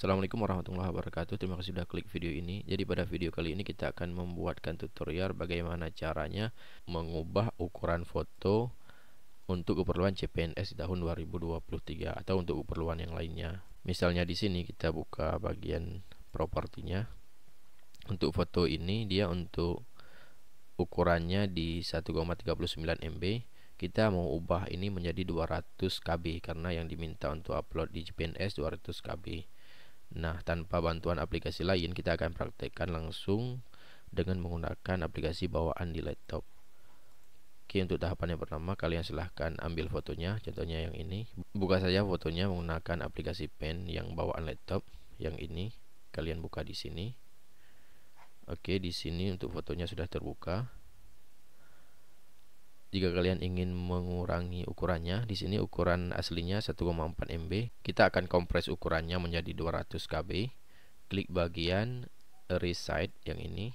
Assalamualaikum warahmatullahi wabarakatuh Terima kasih sudah klik video ini Jadi pada video kali ini kita akan membuatkan tutorial Bagaimana caranya mengubah ukuran foto Untuk keperluan CPNS di tahun 2023 Atau untuk keperluan yang lainnya Misalnya di sini kita buka bagian propertinya Untuk foto ini dia untuk ukurannya di 1,39 MB kita mau ubah ini menjadi 200 KB karena yang diminta untuk upload di GPNS 200 KB Nah, tanpa bantuan aplikasi lain, kita akan praktekkan langsung dengan menggunakan aplikasi bawaan di laptop. Oke, untuk tahapan yang pertama, kalian silahkan ambil fotonya, contohnya yang ini. Buka saja fotonya menggunakan aplikasi pen yang bawaan laptop, yang ini. Kalian buka di sini. Oke, di sini untuk fotonya sudah terbuka jika kalian ingin mengurangi ukurannya, di sini ukuran aslinya 1,4 MB, kita akan kompres ukurannya menjadi 200 KB. Klik bagian resize yang ini,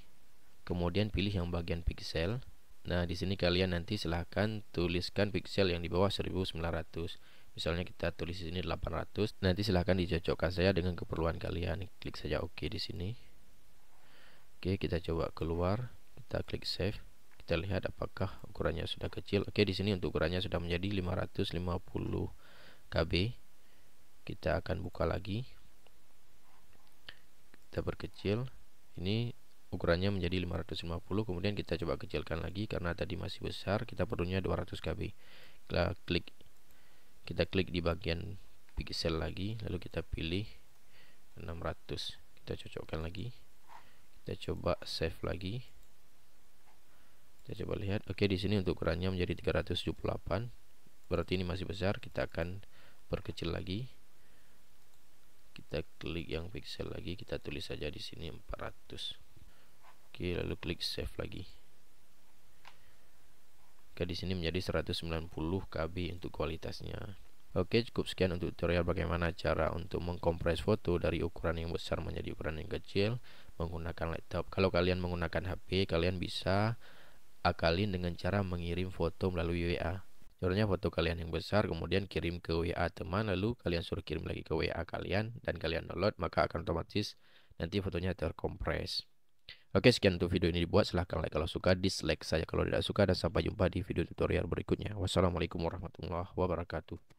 kemudian pilih yang bagian pixel. Nah, di sini kalian nanti silahkan tuliskan pixel yang di bawah 1900. Misalnya kita tulis di sini 800, nanti silahkan dicocokkan saya dengan keperluan kalian. Klik saja OK di sini. Oke, kita coba keluar, kita klik save kita lihat apakah ukurannya sudah kecil oke di sini untuk ukurannya sudah menjadi 550 KB kita akan buka lagi kita perkecil ini ukurannya menjadi 550 kemudian kita coba kecilkan lagi karena tadi masih besar kita perlunya 200 KB kita klik kita klik di bagian pixel lagi lalu kita pilih 600 kita cocokkan lagi kita coba save lagi kita coba lihat. Oke, di sini untuk ukurannya menjadi 378. Berarti ini masih besar, kita akan perkecil lagi. Kita klik yang pixel lagi, kita tulis saja di sini 400. Oke, lalu klik save lagi. Oke, di sini menjadi 190 KB untuk kualitasnya. Oke, cukup sekian untuk tutorial bagaimana cara untuk mengkompres foto dari ukuran yang besar menjadi ukuran yang kecil menggunakan laptop. Kalau kalian menggunakan HP, kalian bisa akalin dengan cara mengirim foto melalui WA. Contohnya foto kalian yang besar kemudian kirim ke WA teman lalu kalian suruh kirim lagi ke WA kalian dan kalian download maka akan otomatis nanti fotonya terkompres. Oke sekian untuk video ini dibuat silahkan like kalau suka dislike saja kalau tidak suka dan sampai jumpa di video tutorial berikutnya. Wassalamualaikum warahmatullahi wabarakatuh.